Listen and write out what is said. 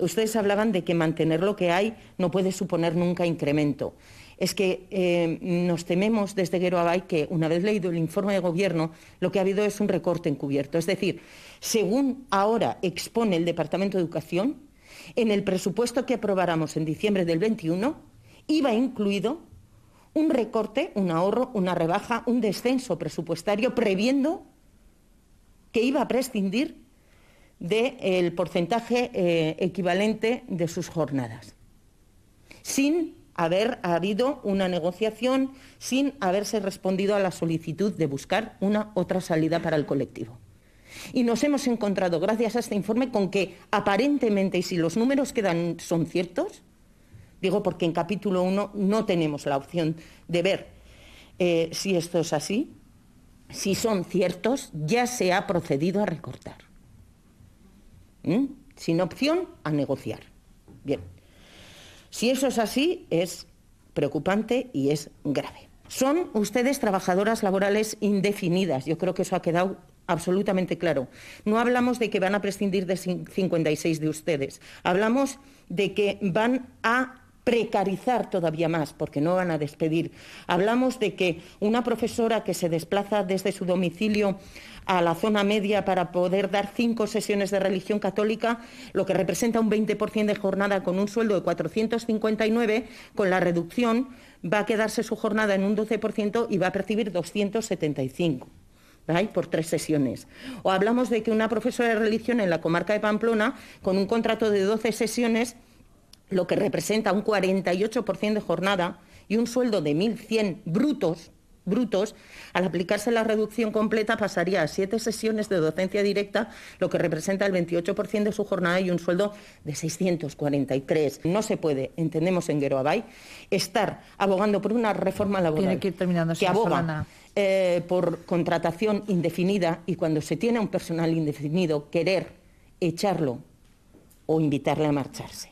Ustedes hablaban de que mantener lo que hay no puede suponer nunca incremento. Es que eh, nos tememos desde Gueroabay que, una vez leído el informe de gobierno, lo que ha habido es un recorte encubierto. Es decir, según ahora expone el Departamento de Educación, en el presupuesto que aprobáramos en diciembre del 21 iba incluido un recorte, un ahorro, una rebaja, un descenso presupuestario, previendo que iba a prescindir del porcentaje eh, equivalente de sus jornadas, sin haber habido una negociación, sin haberse respondido a la solicitud de buscar una otra salida para el colectivo. Y nos hemos encontrado, gracias a este informe, con que aparentemente, y si los números que son ciertos, digo porque en capítulo 1 no tenemos la opción de ver eh, si esto es así, si son ciertos, ya se ha procedido a recortar. ¿Mm? sin opción a negociar. Bien, si eso es así, es preocupante y es grave. Son ustedes trabajadoras laborales indefinidas. Yo creo que eso ha quedado absolutamente claro. No hablamos de que van a prescindir de 56 de ustedes. Hablamos de que van a precarizar todavía más, porque no van a despedir. Hablamos de que una profesora que se desplaza desde su domicilio a la zona media para poder dar cinco sesiones de religión católica, lo que representa un 20% de jornada con un sueldo de 459, con la reducción va a quedarse su jornada en un 12% y va a percibir 275. por tres sesiones. O hablamos de que una profesora de religión en la comarca de Pamplona, con un contrato de 12 sesiones, lo que representa un 48% de jornada y un sueldo de 1.100 brutos, brutos, al aplicarse la reducción completa pasaría a siete sesiones de docencia directa, lo que representa el 28% de su jornada y un sueldo de 643. No se puede, entendemos en Gueroabay, estar abogando por una reforma laboral que, aboga eh, por contratación indefinida y cuando se tiene un personal indefinido, querer echarlo o invitarle a marcharse.